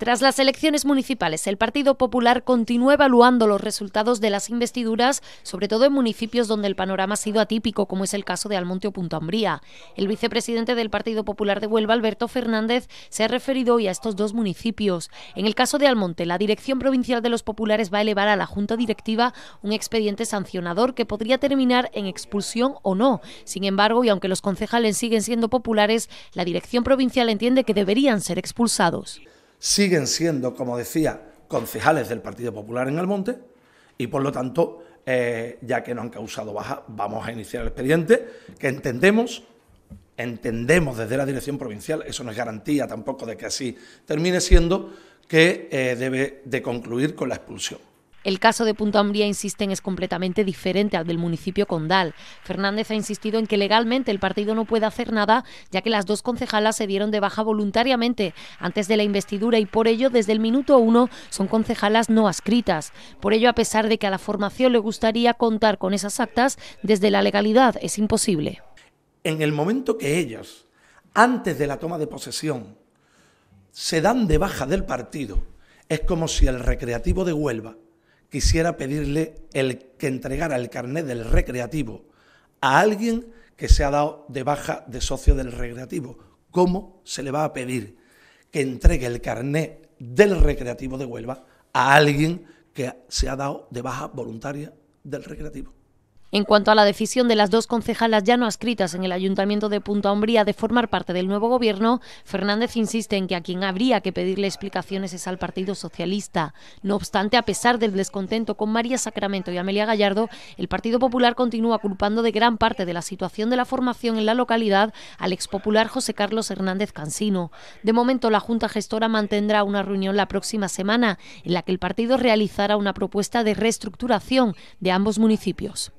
Tras las elecciones municipales, el Partido Popular continúa evaluando los resultados de las investiduras, sobre todo en municipios donde el panorama ha sido atípico, como es el caso de Almonte o Punta Ambría. El vicepresidente del Partido Popular de Huelva, Alberto Fernández, se ha referido hoy a estos dos municipios. En el caso de Almonte, la Dirección Provincial de los Populares va a elevar a la Junta Directiva un expediente sancionador que podría terminar en expulsión o no. Sin embargo, y aunque los concejales siguen siendo populares, la Dirección Provincial entiende que deberían ser expulsados siguen siendo, como decía, concejales del Partido Popular en Almonte y por lo tanto, eh, ya que no han causado baja, vamos a iniciar el expediente que entendemos entendemos desde la dirección provincial, eso no es garantía tampoco de que así termine siendo, que eh, debe de concluir con la expulsión. El caso de Punta Umbría, insisten, es completamente diferente al del municipio condal. Fernández ha insistido en que legalmente el partido no puede hacer nada, ya que las dos concejalas se dieron de baja voluntariamente antes de la investidura y por ello, desde el minuto uno, son concejalas no adscritas. Por ello, a pesar de que a la formación le gustaría contar con esas actas, desde la legalidad es imposible. En el momento que ellas, antes de la toma de posesión, se dan de baja del partido, es como si el recreativo de Huelva quisiera pedirle el que entregara el carnet del recreativo a alguien que se ha dado de baja de socio del recreativo. ¿Cómo se le va a pedir que entregue el carnet del recreativo de Huelva a alguien que se ha dado de baja voluntaria del recreativo? En cuanto a la decisión de las dos concejalas ya no adscritas en el Ayuntamiento de Punta Umbría de formar parte del nuevo gobierno, Fernández insiste en que a quien habría que pedirle explicaciones es al Partido Socialista. No obstante, a pesar del descontento con María Sacramento y Amelia Gallardo, el Partido Popular continúa culpando de gran parte de la situación de la formación en la localidad al expopular José Carlos Hernández Cansino. De momento, la Junta Gestora mantendrá una reunión la próxima semana en la que el partido realizará una propuesta de reestructuración de ambos municipios.